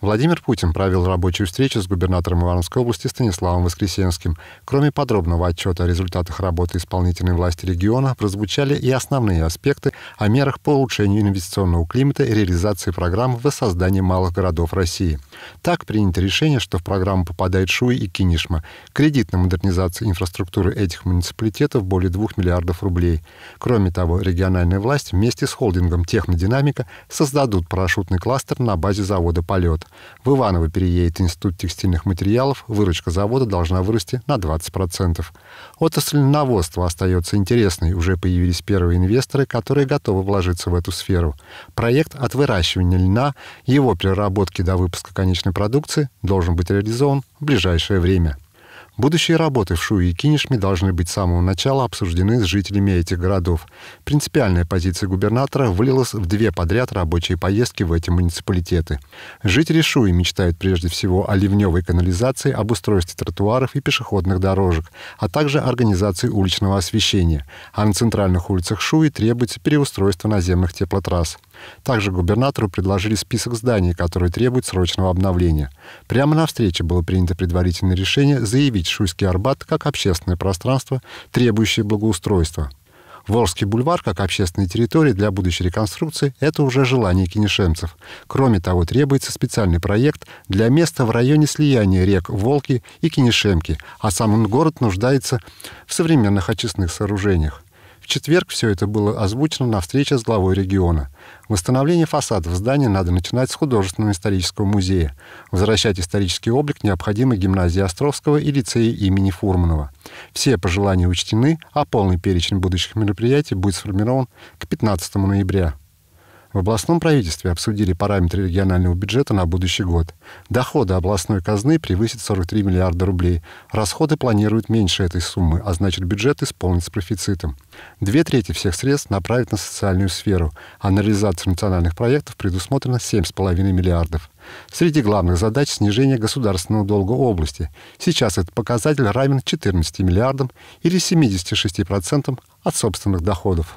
Владимир Путин провел рабочую встречу с губернатором Ивановской области Станиславом Воскресенским. Кроме подробного отчета о результатах работы исполнительной власти региона, прозвучали и основные аспекты о мерах по улучшению инвестиционного климата и реализации программ воссоздания малых городов России. Так принято решение, что в программу попадает Шуи и Кинишма. Кредит на модернизацию инфраструктуры этих муниципалитетов более 2 миллиардов рублей. Кроме того, региональная власть вместе с холдингом «Технодинамика» создадут парашютный кластер на базе завода «Полет». В Иваново переедет Институт текстильных материалов, выручка завода должна вырасти на 20%. Отрасль наводства остается интересной, уже появились первые инвесторы, которые готовы готовы вложиться в эту сферу. Проект от выращивания льна, его переработки до выпуска конечной продукции должен быть реализован в ближайшее время. Будущие работы в Шуи и Кинешме должны быть с самого начала обсуждены с жителями этих городов. Принципиальная позиция губернатора вылилась в две подряд рабочие поездки в эти муниципалитеты. Жители Шуи мечтают прежде всего о ливневой канализации, об устройстве тротуаров и пешеходных дорожек, а также организации уличного освещения. А на центральных улицах Шуи требуется переустройство наземных теплотрасс. Также губернатору предложили список зданий, которые требуют срочного обновления. Прямо на встрече было принято предварительное решение заявить Шуйский Арбат как общественное пространство, требующее благоустройства. Волжский бульвар как общественная территория для будущей реконструкции – это уже желание кинешемцев. Кроме того, требуется специальный проект для места в районе слияния рек Волки и Кинешемки, а сам город нуждается в современных очистных сооружениях четверг все это было озвучено на встрече с главой региона. Восстановление фасадов здания надо начинать с художественного исторического музея, возвращать исторический облик необходимой гимназии Островского и лицеи имени Фурманова. Все пожелания учтены, а полный перечень будущих мероприятий будет сформирован к 15 ноября. В областном правительстве обсудили параметры регионального бюджета на будущий год. Доходы областной казны превысят 43 миллиарда рублей. Расходы планируют меньше этой суммы, а значит бюджет исполнится с профицитом. Две трети всех средств направят на социальную сферу, а на реализацию национальных проектов предусмотрено 7,5 миллиардов. Среди главных задач – снижение государственного долга области. Сейчас этот показатель равен 14 миллиардам или 76% от собственных доходов.